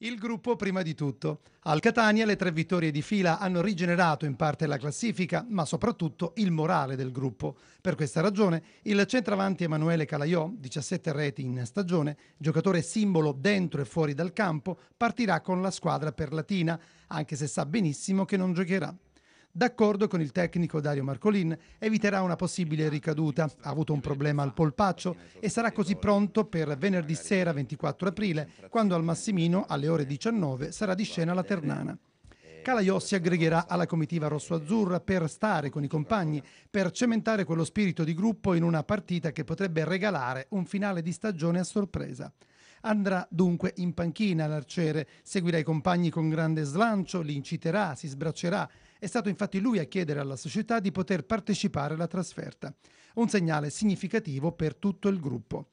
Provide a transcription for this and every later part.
Il gruppo prima di tutto. Al Catania le tre vittorie di fila hanno rigenerato in parte la classifica, ma soprattutto il morale del gruppo. Per questa ragione il centravanti Emanuele Calaiò, 17 reti in stagione, giocatore simbolo dentro e fuori dal campo, partirà con la squadra per Latina, anche se sa benissimo che non giocherà d'accordo con il tecnico Dario Marcolin, eviterà una possibile ricaduta. Ha avuto un problema al polpaccio e sarà così pronto per venerdì sera 24 aprile, quando al Massimino alle ore 19 sarà di scena la Ternana. Calaiò si aggregherà alla comitiva rosso-azzurra per stare con i compagni, per cementare quello spirito di gruppo in una partita che potrebbe regalare un finale di stagione a sorpresa. Andrà dunque in panchina l'arciere, seguirà i compagni con grande slancio, li inciterà, si sbraccerà. È stato infatti lui a chiedere alla società di poter partecipare alla trasferta. Un segnale significativo per tutto il gruppo.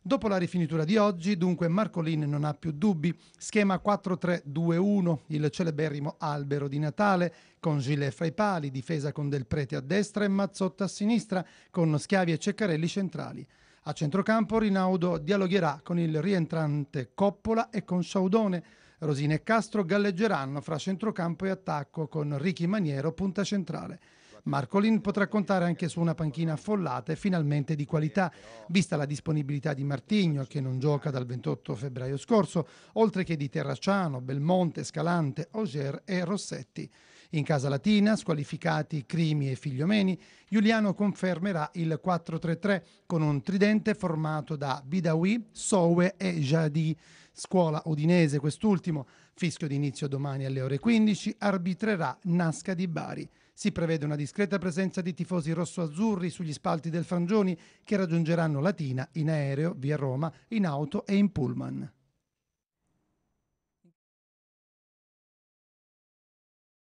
Dopo la rifinitura di oggi, dunque, Marcolin non ha più dubbi. Schema 4-3-2-1, il celeberrimo albero di Natale, con Gilet fra i pali, difesa con Del Prete a destra e Mazzotta a sinistra, con Schiavi e Ceccarelli centrali. A centrocampo Rinaudo dialogherà con il rientrante Coppola e con Saudone. Rosina e Castro galleggeranno fra centrocampo e attacco con Ricky Maniero punta centrale. Marcolin potrà contare anche su una panchina affollata e finalmente di qualità, vista la disponibilità di Martigno, che non gioca dal 28 febbraio scorso, oltre che di Terracciano, Belmonte, Scalante, Auger e Rossetti. In casa latina, squalificati Crimi e Figliomeni, Giuliano confermerà il 4-3-3 con un tridente formato da Bidawi, Soue e Jadi. Scuola Udinese, quest'ultimo, fischio d'inizio domani alle ore 15, arbitrerà Nasca di Bari. Si prevede una discreta presenza di tifosi rosso-azzurri sugli spalti del Frangioni che raggiungeranno Latina in aereo, via Roma, in auto e in pullman.